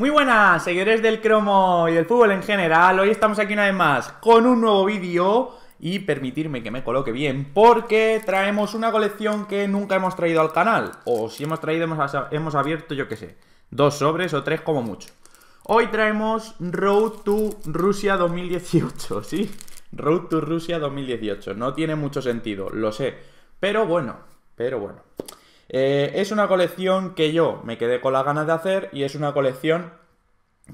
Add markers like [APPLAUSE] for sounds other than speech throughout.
Muy buenas, seguidores del cromo y del fútbol en general. Hoy estamos aquí una vez más con un nuevo vídeo y permitirme que me coloque bien porque traemos una colección que nunca hemos traído al canal. O si hemos traído, hemos abierto, yo qué sé, dos sobres o tres como mucho. Hoy traemos Road to Rusia 2018, [LAUGHS] ¿sí? Road to Rusia 2018. No tiene mucho sentido, lo sé. Pero bueno, pero bueno. Eh, es una colección que yo me quedé con las ganas de hacer y es una colección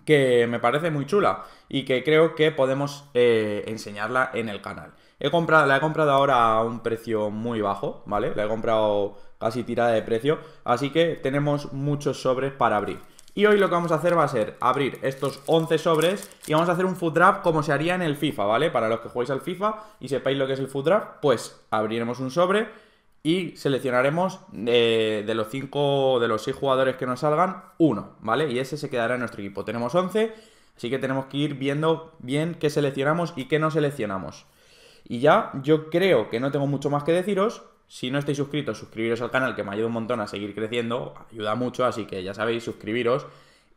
que me parece muy chula y que creo que podemos eh, enseñarla en el canal. He comprado, la he comprado ahora a un precio muy bajo, ¿vale? La he comprado casi tirada de precio, así que tenemos muchos sobres para abrir. Y hoy lo que vamos a hacer va a ser abrir estos 11 sobres y vamos a hacer un food draft como se haría en el FIFA, ¿vale? Para los que jugáis al FIFA y sepáis lo que es el food draft, pues abriremos un sobre y seleccionaremos de los 5, de los 6 jugadores que nos salgan, uno, ¿vale? Y ese se quedará en nuestro equipo. Tenemos 11, así que tenemos que ir viendo bien qué seleccionamos y qué no seleccionamos. Y ya, yo creo que no tengo mucho más que deciros. Si no estáis suscritos, suscribiros al canal, que me ayuda un montón a seguir creciendo, ayuda mucho, así que ya sabéis, suscribiros.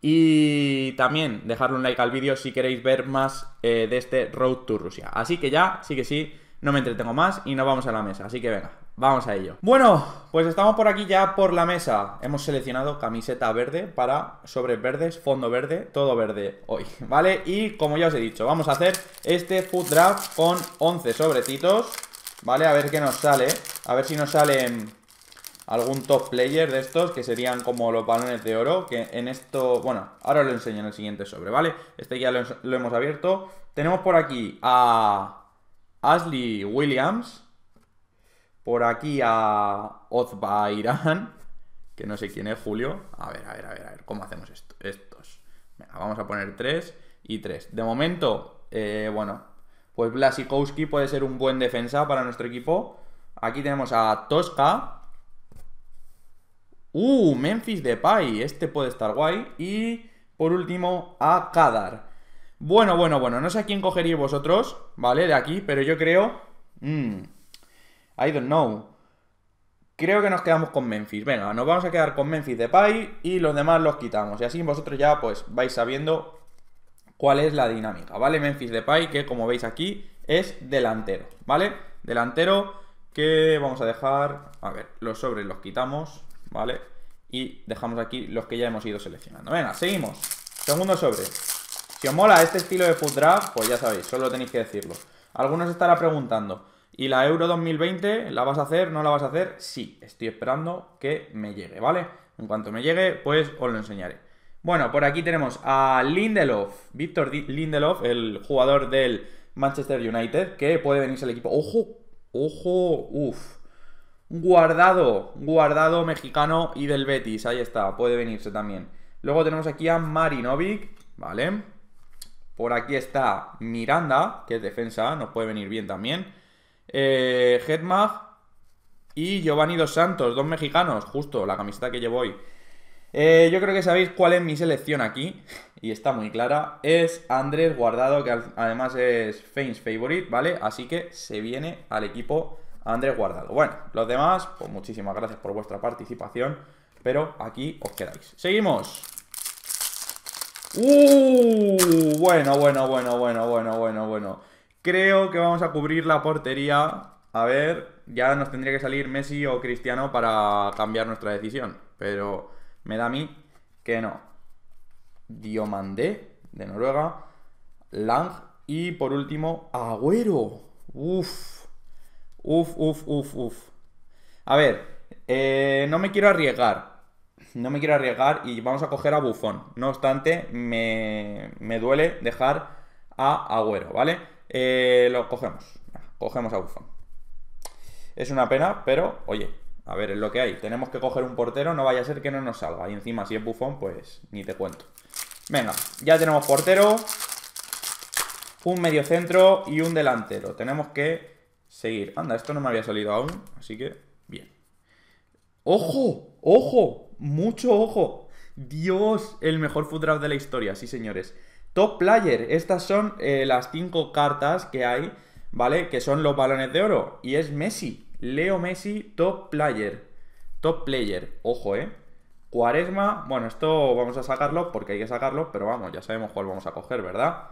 Y también dejarle un like al vídeo si queréis ver más eh, de este Road to Rusia. Así que ya, sí que sí, no me entretengo más y nos vamos a la mesa. Así que venga, Vamos a ello. Bueno, pues estamos por aquí ya por la mesa. Hemos seleccionado camiseta verde para sobres verdes, fondo verde, todo verde hoy, [LAUGHS] ¿vale? Y como ya os he dicho, vamos a hacer este food draft con 11 sobrecitos, ¿vale? A ver qué nos sale. A ver si nos salen algún top player de estos que serían como los balones de oro, que en esto, bueno, ahora os lo enseño en el siguiente sobre, ¿vale? Este ya lo hemos abierto. Tenemos por aquí a Ashley Williams, por aquí a Ozba que no sé quién es, Julio. A ver, a ver, a ver, a ver, ¿cómo hacemos esto? estos? Venga, vamos a poner 3 y 3. De momento, eh, bueno, pues Blasikowski puede ser un buen defensa para nuestro equipo. Aquí tenemos a Tosca. Uh, Memphis Depay, este puede estar guay. Y por último, a Kadar. Bueno, bueno, bueno, no sé a quién cogeríais vosotros, ¿vale? De aquí, pero yo creo... Mm, I don't know. Creo que nos quedamos con Memphis. Venga, nos vamos a quedar con Memphis de Pai y los demás los quitamos. Y así vosotros ya pues vais sabiendo cuál es la dinámica, ¿vale? Memphis de Pai, que como veis aquí es delantero, ¿vale? Delantero que vamos a dejar... A ver, los sobres los quitamos, ¿vale? Y dejamos aquí los que ya hemos ido seleccionando. Venga, seguimos. Segundo sobre. Si os mola este estilo de food draft, pues ya sabéis, solo tenéis que decirlo. Algunos estará preguntando, y la Euro 2020, ¿la vas a hacer? ¿No la vas a hacer? Sí, estoy esperando que me llegue, ¿vale? En cuanto me llegue, pues os lo enseñaré. Bueno, por aquí tenemos a Lindelof, Víctor Lindelof, el jugador del Manchester United, que puede venirse al equipo. ¡Ojo! ¡Ojo! ¡Uf! Guardado, guardado mexicano y del Betis, ahí está, puede venirse también. Luego tenemos aquí a Marinovic, ¿vale? Por aquí está Miranda, que es defensa, nos puede venir bien también eh, y Giovanni Dos Santos, dos mexicanos, justo la camiseta que llevo hoy. Eh, yo creo que sabéis cuál es mi selección aquí, y está muy clara. Es Andrés Guardado, que además es fan's favorite, ¿vale? Así que se viene al equipo Andrés Guardado. Bueno, los demás, pues muchísimas gracias por vuestra participación, pero aquí os quedáis. ¡Seguimos! ¡Uh! Bueno, bueno, bueno, bueno, bueno, bueno, bueno. Creo que vamos a cubrir la portería. A ver, ya nos tendría que salir Messi o Cristiano para cambiar nuestra decisión. Pero me da a mí que no. Diomandé, de Noruega. Lang. Y por último, Agüero. Uf. Uf, uf, uf, uf. A ver, eh, no me quiero arriesgar. No me quiero arriesgar y vamos a coger a Bufón. No obstante, me, me duele dejar a Agüero, ¿vale? Eh, lo cogemos. Cogemos a Buffon. Es una pena, pero oye, a ver, es lo que hay. Tenemos que coger un portero, no vaya a ser que no nos salga. Y encima, si es bufón, pues ni te cuento. Venga, ya tenemos portero, un medio centro y un delantero. Tenemos que seguir. Anda, esto no me había salido aún, así que bien. ¡Ojo! ¡Ojo! ¡Mucho ojo! Dios, el mejor foot draft de la historia, sí señores. Top Player, estas son eh, las cinco cartas que hay, ¿vale? Que son los balones de oro. Y es Messi, Leo Messi, Top Player. Top Player, ojo, ¿eh? Cuaresma, bueno, esto vamos a sacarlo porque hay que sacarlo, pero vamos, ya sabemos cuál vamos a coger, ¿verdad?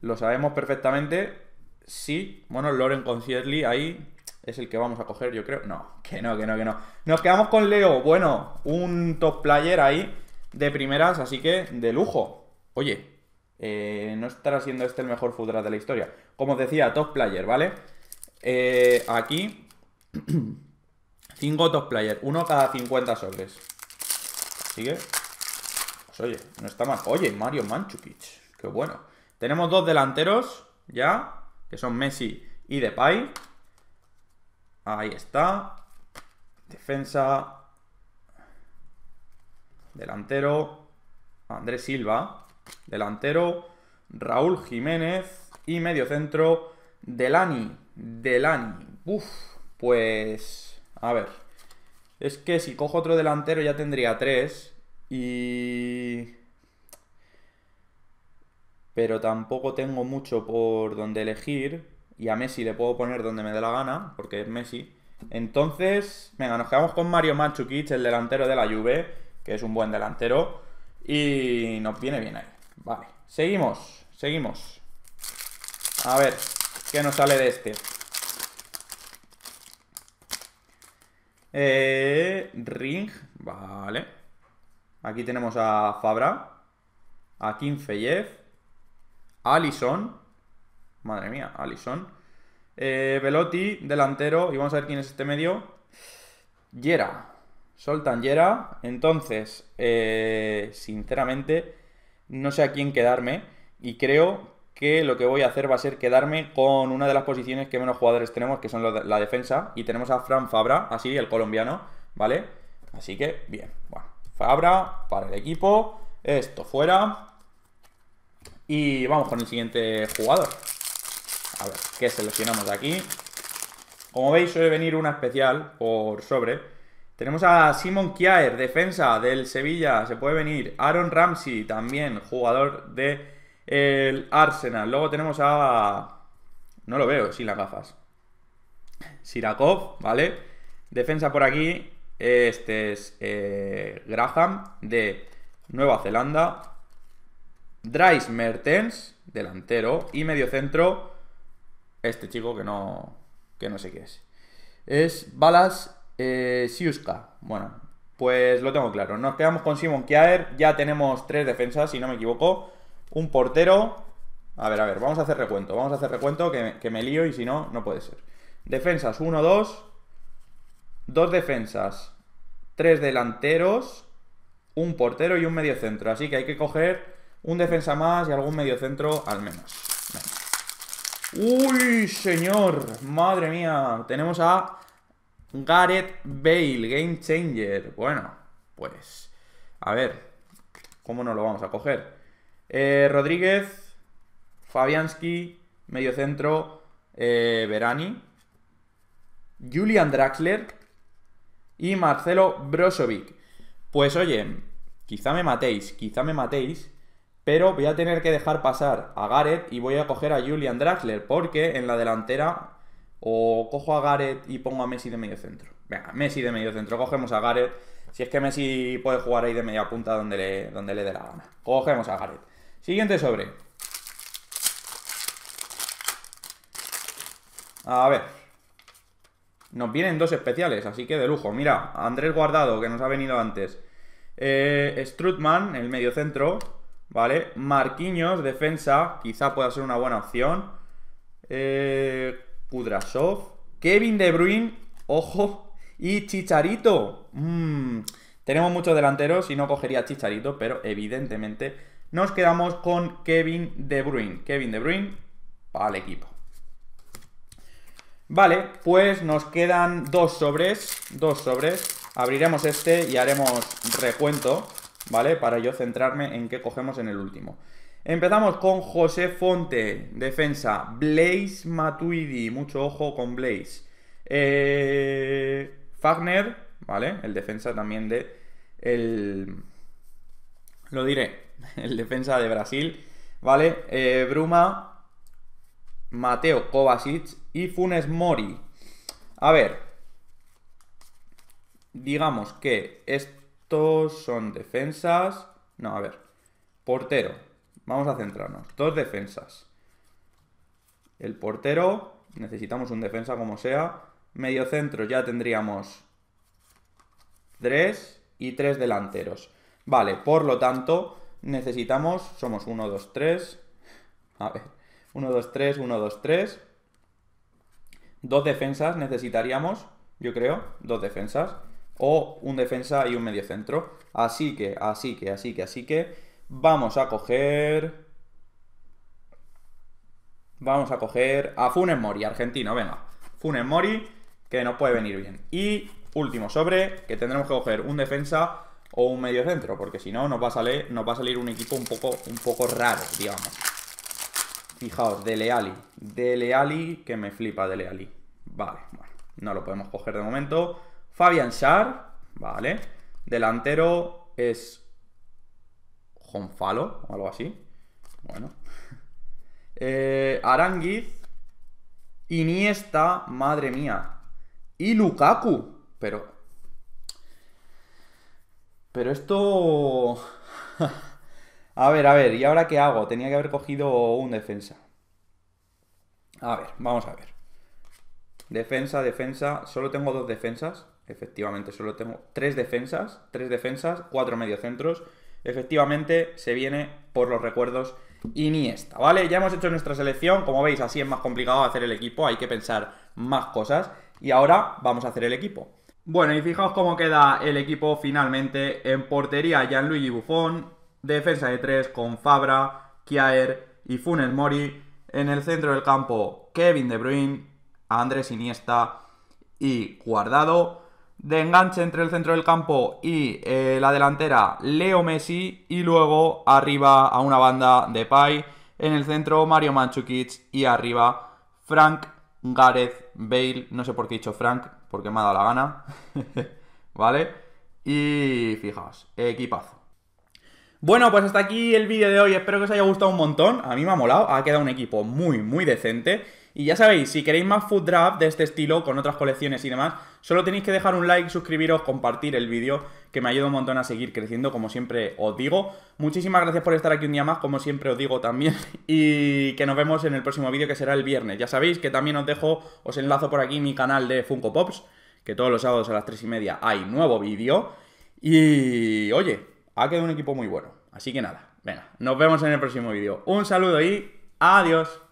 Lo sabemos perfectamente. Sí, bueno, Loren Concierli ahí es el que vamos a coger, yo creo. No, que no, que no, que no. Nos quedamos con Leo, bueno, un top player ahí de primeras, así que de lujo. Oye, eh, no estará siendo este el mejor full de la historia. Como os decía, top player, ¿vale? Eh, aquí, 5 [CLEARS THROAT] top player, uno cada 50 sobres. ¿Sigue? Pues oye, no está mal. Oye, Mario Manchukic, qué bueno. Tenemos dos delanteros, ya, que son Messi y Depay. Ahí está. Defensa. Delantero. Andrés Silva. Delantero, Raúl Jiménez. Y medio centro, Delani. Delani. Uf, pues... A ver. Es que si cojo otro delantero ya tendría tres. Y... Pero tampoco tengo mucho por donde elegir. Y a Messi le puedo poner donde me dé la gana, porque es Messi. Entonces, venga, nos quedamos con Mario Machuquich el delantero de la Juve, que es un buen delantero. Y nos viene bien ahí. Vale, seguimos, seguimos. A ver, ¿qué nos sale de este? Eh, ring, vale. Aquí tenemos a Fabra, a Kim a Alison. Madre mía, Alison. Eh, Velotti, delantero. Y vamos a ver quién es este medio. Yera. Soltan Yera. Entonces, eh, sinceramente, no sé a quién quedarme y creo que lo que voy a hacer va a ser quedarme con una de las posiciones que menos jugadores tenemos, que son la defensa, y tenemos a Fran Fabra, así, el colombiano, ¿vale? Así que, bien, bueno, Fabra para el equipo, esto fuera, y vamos con el siguiente jugador. A ver, ¿qué seleccionamos de aquí? Como veis, suele venir una especial por sobre, tenemos a Simon Kiaer, defensa del Sevilla, se puede venir. Aaron Ramsey, también jugador del Arsenal. Luego tenemos a... No lo veo sin las gafas. Sirakov, ¿vale? Defensa por aquí. Este es eh, Graham, de Nueva Zelanda. Dries Mertens, delantero. Y medio centro, este chico que no, que no sé qué es. Es Balas eh, Siuska. Bueno, pues lo tengo claro. Nos quedamos con Simon Kiaer. Ya tenemos tres defensas, si no me equivoco. Un portero. A ver, a ver, vamos a hacer recuento. Vamos a hacer recuento que me, lío y si no, no puede ser. Defensas uno, dos Dos defensas. Tres delanteros. Un portero y un medio centro Así que hay que coger un defensa más y algún medio centro, al menos. Uy, señor. Madre mía. Tenemos a Gareth Bale, Game Changer. Bueno, pues a ver, ¿cómo nos lo vamos a coger? Eh, Rodríguez, Fabianski, mediocentro, eh, Verani, Julian Draxler y Marcelo Brozovic. Pues oye, quizá me matéis, quizá me matéis, pero voy a tener que dejar pasar a Gareth y voy a coger a Julian Draxler porque en la delantera o cojo a Gareth y pongo a Messi de medio centro. Venga, Messi de medio centro, cogemos a Gareth. Si es que Messi puede jugar ahí de media punta donde le, donde le dé la gana. Cogemos a Gareth. Siguiente sobre. A ver. Nos vienen dos especiales, así que de lujo. Mira, Andrés Guardado, que nos ha venido antes. Eh, Strutman, el medio centro. ¿Vale? Marquinhos, defensa. Quizá pueda ser una buena opción. Eh, Kudrasov, Kevin De Bruyne, ojo, y Chicharito. Mm, tenemos muchos delanteros y no cogería Chicharito, pero evidentemente nos quedamos con Kevin De Bruyne. Kevin De Bruyne para el equipo. Vale, pues nos quedan dos sobres, dos sobres. Abriremos este y haremos recuento, ¿vale? Para yo centrarme en qué cogemos en el último. Empezamos con José Fonte, defensa. Blaze Matuidi, mucho ojo con Blaze. Eh, Fagner, ¿vale? El defensa también de. El, lo diré. [LAUGHS] El defensa de Brasil, ¿vale? Eh, Bruma, Mateo Kovacic y Funes Mori. A ver. Digamos que estos son defensas. No, a ver. Portero, Vamos a centrarnos. Dos defensas. El portero, necesitamos un defensa como sea. Medio centro ya tendríamos tres y tres delanteros. Vale, por lo tanto, necesitamos, somos 1, 2, 3. A ver, 1, 2, 3, 1, 2, 3. Dos defensas necesitaríamos, yo creo, dos defensas. O un defensa y un medio centro. Así que, así que, así que, así que Vamos a coger... Vamos a coger a Funes Mori, argentino, venga. Funes Mori, que nos puede venir bien. Y último sobre, que tendremos que coger un defensa o un medio centro, porque si no nos va a salir, nos va a salir un equipo un poco, un poco raro, digamos. Fijaos, De Leali. De Leali que me flipa De Leali. Vale, bueno, no lo podemos coger de momento. Fabian Schar, vale. Delantero es Jonfalo o algo así. Bueno. [LAUGHS] Eh, Aranguiz. Iniesta, madre mía. Y Lukaku. Pero. Pero esto. [LAUGHS] a ver, a ver, ¿y ahora qué hago? Tenía que haber cogido un defensa. A ver, vamos a ver. Defensa, defensa. Solo tengo dos defensas. Efectivamente, solo tengo tres defensas. Tres defensas, cuatro mediocentros efectivamente se viene por los recuerdos Iniesta, ¿vale? Ya hemos hecho nuestra selección, como veis, así es más complicado hacer el equipo, hay que pensar más cosas y ahora vamos a hacer el equipo. Bueno, y fijaos cómo queda el equipo finalmente en portería Gianluigi Buffon, defensa de 3 con Fabra, Kiaer y Funes Mori, en el centro del campo Kevin De Bruyne, Andrés Iniesta y Guardado, de enganche entre el centro del campo y eh, la delantera Leo Messi y luego arriba a una banda de Pai. en el centro Mario Manchukic y arriba Frank Gareth Bale, no sé por qué he dicho Frank, porque me ha dado la gana, [LAUGHS] ¿vale? Y fijaos, equipazo. Bueno, pues hasta aquí el vídeo de hoy, espero que os haya gustado un montón, a mí me ha molado, ha quedado un equipo muy, muy decente y ya sabéis, si queréis más Food Draft de este estilo, con otras colecciones y demás, solo tenéis que dejar un like, suscribiros, compartir el vídeo, que me ayuda un montón a seguir creciendo, como siempre os digo. Muchísimas gracias por estar aquí un día más, como siempre os digo también, [LAUGHS] y que nos vemos en el próximo vídeo que será el viernes. Ya sabéis que también os dejo, os enlazo por aquí mi canal de Funko Pops, que todos los sábados a las 3 y media hay nuevo vídeo. Y oye, ha quedado un equipo muy bueno. Así que nada, venga, nos vemos en el próximo vídeo. Un saludo y adiós.